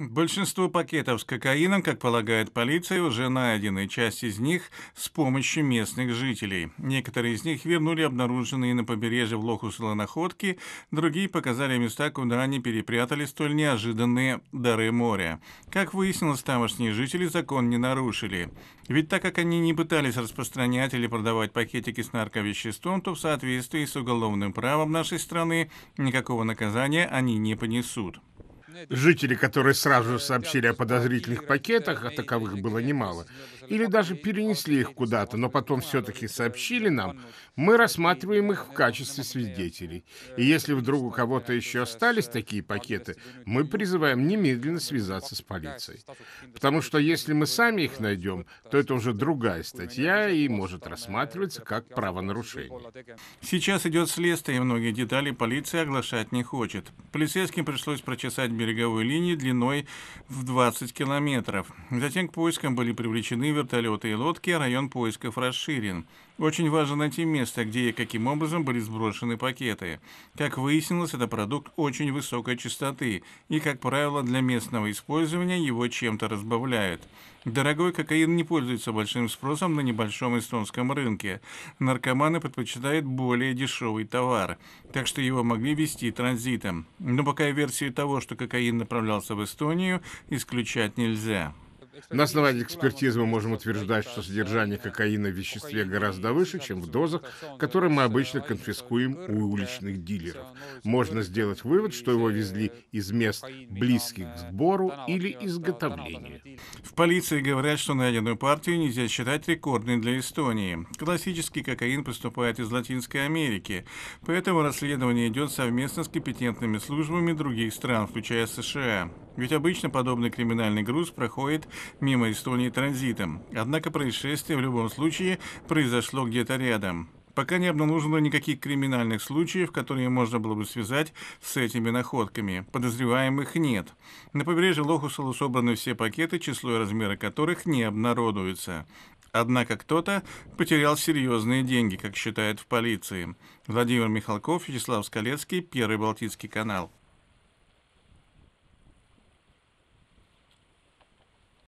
Большинство пакетов с кокаином, как полагает полиция, уже найдены, часть из них с помощью местных жителей. Некоторые из них вернули обнаруженные на побережье в Лохусла находки, другие показали места, куда они перепрятали столь неожиданные дары моря. Как выяснилось, тамошние жители закон не нарушили. Ведь так как они не пытались распространять или продавать пакетики с нарковеществом, то в соответствии с уголовным правом нашей страны никакого наказания они не понесут. Жители, которые сразу сообщили о подозрительных пакетах, а таковых было немало, или даже перенесли их куда-то, но потом все-таки сообщили нам, мы рассматриваем их в качестве свидетелей. И если вдруг у кого-то еще остались такие пакеты, мы призываем немедленно связаться с полицией. Потому что если мы сами их найдем, то это уже другая статья и может рассматриваться как правонарушение. Сейчас идет следствие, и многие детали полиция оглашать не хочет. Полицейским пришлось прочесать береговой линии длиной в 20 километров. Затем к поискам были привлечены вертолеты и лодки, а район поисков расширен. Очень важно найти место, где и каким образом были сброшены пакеты. Как выяснилось, это продукт очень высокой частоты, и, как правило, для местного использования его чем-то разбавляют. Дорогой кокаин не пользуется большим спросом на небольшом эстонском рынке. Наркоманы предпочитают более дешевый товар, так что его могли вести транзитом. Но пока версию того, что кокаин направлялся в Эстонию, исключать нельзя. На основании экспертизы мы можем утверждать, что содержание кокаина в веществе гораздо выше, чем в дозах, которые мы обычно конфискуем у уличных дилеров. Можно сделать вывод, что его везли из мест, близких к сбору или изготовлению. В полиции говорят, что найденную партию нельзя считать рекордной для Эстонии. Классический кокаин поступает из Латинской Америки, поэтому расследование идет совместно с компетентными службами других стран, включая США. Ведь обычно подобный криминальный груз проходит мимо Эстонии транзитом. Однако происшествие в любом случае произошло где-то рядом пока не обнаружено никаких криминальных случаев, которые можно было бы связать с этими находками. Подозреваемых нет. На побережье Лохусола собраны все пакеты, число и размеры которых не обнародуются. Однако кто-то потерял серьезные деньги, как считают в полиции. Владимир Михалков, Вячеслав Скалецкий, Первый Балтийский канал.